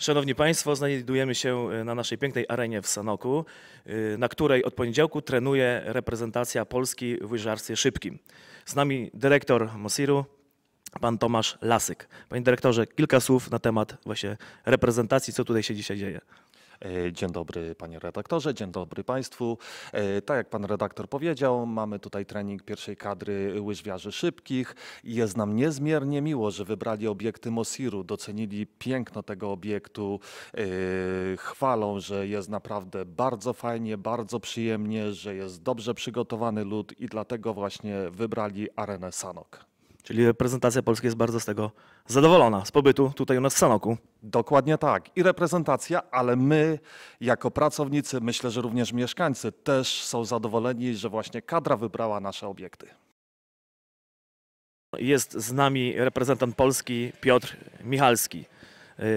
Szanowni Państwo, znajdujemy się e, na naszej pięknej arenie w Sanoku, e, na której od poniedziałku trenuje reprezentacja Polski w łyżarstwie szybkim. Z nami dyrektor Mosiru, pan Tomasz Lasyk. Panie dyrektorze, kilka słów na temat właśnie reprezentacji, co tutaj się dzisiaj dzieje. E, dzień dobry panie redaktorze, dzień dobry państwu. E, tak jak pan redaktor powiedział, mamy tutaj trening pierwszej kadry łyżwiarzy szybkich. Jest nam niezmiernie miło, że wybrali obiekty Mosiru, docenili piękno tego obiektu, e, chwalą, że jest naprawdę bardzo fajnie, bardzo przyjemnie, że jest dobrze przygotowany lud i dlatego właśnie wybrali arenę Sanok. Czyli reprezentacja Polski jest bardzo z tego zadowolona, z pobytu tutaj u nas w Sanoku. Dokładnie tak. I reprezentacja, ale my jako pracownicy, myślę, że również mieszkańcy też są zadowoleni, że właśnie kadra wybrała nasze obiekty. Jest z nami reprezentant Polski Piotr Michalski.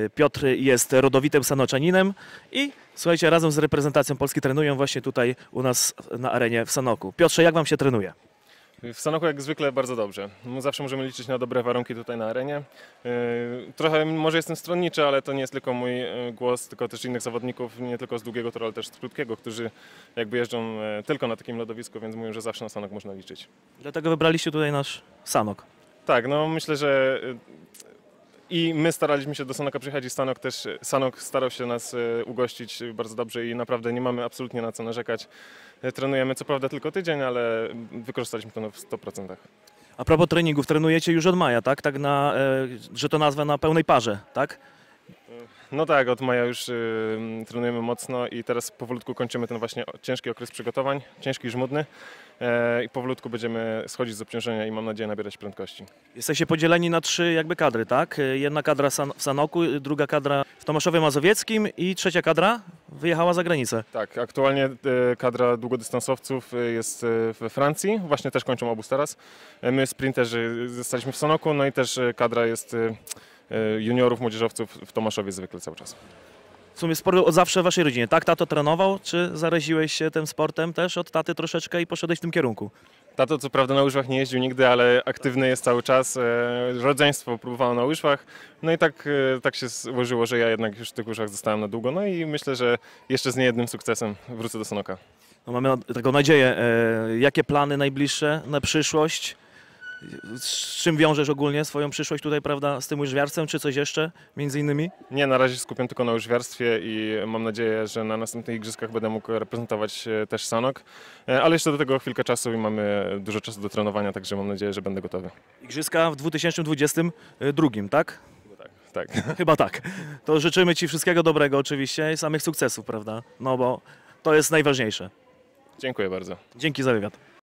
Y, Piotr jest rodowitym Sanoczaninem i słuchajcie, razem z reprezentacją Polski trenują właśnie tutaj u nas na arenie w Sanoku. Piotrze, jak wam się trenuje? W Sanoku jak zwykle bardzo dobrze. No, zawsze możemy liczyć na dobre warunki tutaj na arenie. Yy, trochę może jestem stronniczy, ale to nie jest tylko mój e, głos, tylko też innych zawodników, nie tylko z długiego toru, ale też z krótkiego, którzy jakby jeżdżą e, tylko na takim lodowisku, więc mówią, że zawsze na Sanok można liczyć. Dlatego wybraliście tutaj nasz Sanok. Tak, no myślę, że e, i my staraliśmy się do Sanoka przyjechać i Sanok też, Sanok starał się nas e, ugościć bardzo dobrze i naprawdę nie mamy absolutnie na co narzekać. E, trenujemy co prawda tylko tydzień, ale wykorzystaliśmy to w 100%. A propos treningów, trenujecie już od maja, tak? Tak na, e, że to nazwę na pełnej parze, tak? No tak, od maja już trenujemy mocno i teraz powolutku kończymy ten właśnie ciężki okres przygotowań, ciężki, żmudny. E, i powolutku będziemy schodzić z obciążenia i mam nadzieję nabierać prędkości. Jesteście podzieleni na trzy jakby kadry, tak? E, jedna kadra w Sanoku, druga kadra w Tomaszowie Mazowieckim i trzecia kadra wyjechała za granicę. Tak, aktualnie e, kadra długodystansowców jest we Francji, właśnie też kończą obóz teraz. My sprinterzy zostaliśmy w Sanoku, no i też kadra jest juniorów, młodzieżowców w Tomaszowie zwykle cały czas. W sumie sport od zawsze w waszej rodzinie, tak? Tato trenował, czy zaraziłeś się tym sportem też od taty troszeczkę i poszedłeś w tym kierunku? Tato co prawda na łyżwach nie jeździł nigdy, ale aktywny jest cały czas. E, rodzeństwo próbowało na łyżwach. No i tak, e, tak się złożyło, że ja jednak już w tych łyżwach zostałem na długo. No i myślę, że jeszcze z niejednym sukcesem wrócę do Sonoka. No mamy taką nadzieję. E, jakie plany najbliższe na przyszłość? Z czym wiążesz ogólnie swoją przyszłość tutaj, prawda, z tym łyżwiarstwem, czy coś jeszcze między innymi? Nie, na razie skupiam tylko na łyżwiarstwie i mam nadzieję, że na następnych igrzyskach będę mógł reprezentować e, też Sanok, e, ale jeszcze do tego chwilkę czasu i mamy dużo czasu do trenowania, także mam nadzieję, że będę gotowy. Igrzyska w 2022, e, tak? tak? Tak. Chyba tak. To życzymy Ci wszystkiego dobrego oczywiście i samych sukcesów, prawda? No bo to jest najważniejsze. Dziękuję bardzo. Dzięki za wywiad.